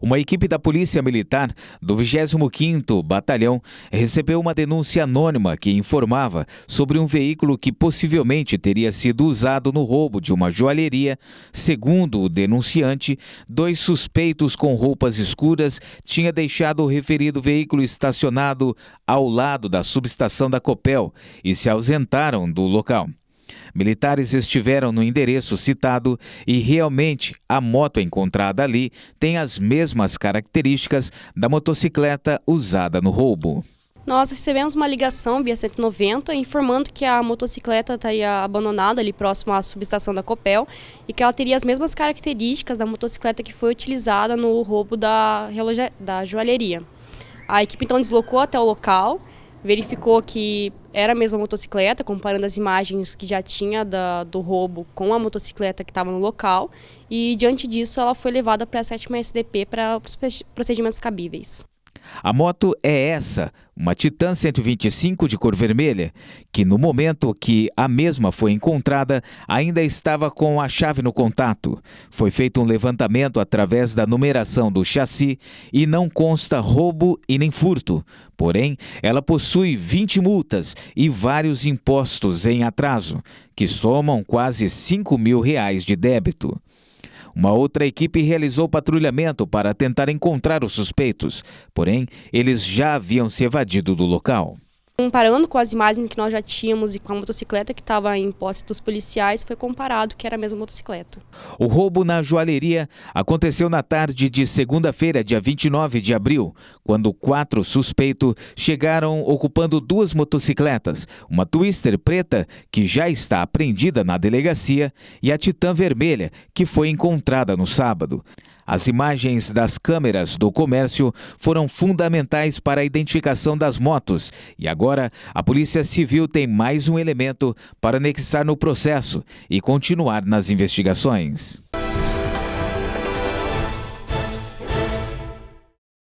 Uma equipe da Polícia Militar do 25º Batalhão recebeu uma denúncia anônima que informava sobre um veículo que possivelmente teria sido usado no roubo de uma joalheria. Segundo o denunciante, dois suspeitos com roupas escuras tinham deixado o referido veículo estacionado ao lado da subestação da Copel e se ausentaram do local. Militares estiveram no endereço citado e realmente a moto encontrada ali tem as mesmas características da motocicleta usada no roubo. Nós recebemos uma ligação via 190 informando que a motocicleta estaria abandonada ali próximo à subestação da Copel e que ela teria as mesmas características da motocicleta que foi utilizada no roubo da, da joalheria. A equipe então deslocou até o local verificou que era a mesma motocicleta, comparando as imagens que já tinha da, do roubo com a motocicleta que estava no local, e diante disso ela foi levada para a sétima SDP para os procedimentos cabíveis. A moto é essa, uma Titan 125 de cor vermelha, que no momento que a mesma foi encontrada, ainda estava com a chave no contato. Foi feito um levantamento através da numeração do chassi e não consta roubo e nem furto. Porém, ela possui 20 multas e vários impostos em atraso, que somam quase 5 mil reais de débito. Uma outra equipe realizou patrulhamento para tentar encontrar os suspeitos, porém, eles já haviam se evadido do local. Comparando com as imagens que nós já tínhamos e com a motocicleta que estava em posse dos policiais, foi comparado que era a mesma motocicleta. O roubo na joalheria aconteceu na tarde de segunda-feira, dia 29 de abril, quando quatro suspeitos chegaram ocupando duas motocicletas, uma Twister preta, que já está apreendida na delegacia, e a Titã vermelha, que foi encontrada no sábado. As imagens das câmeras do comércio foram fundamentais para a identificação das motos e agora a Polícia Civil tem mais um elemento para anexar no processo e continuar nas investigações.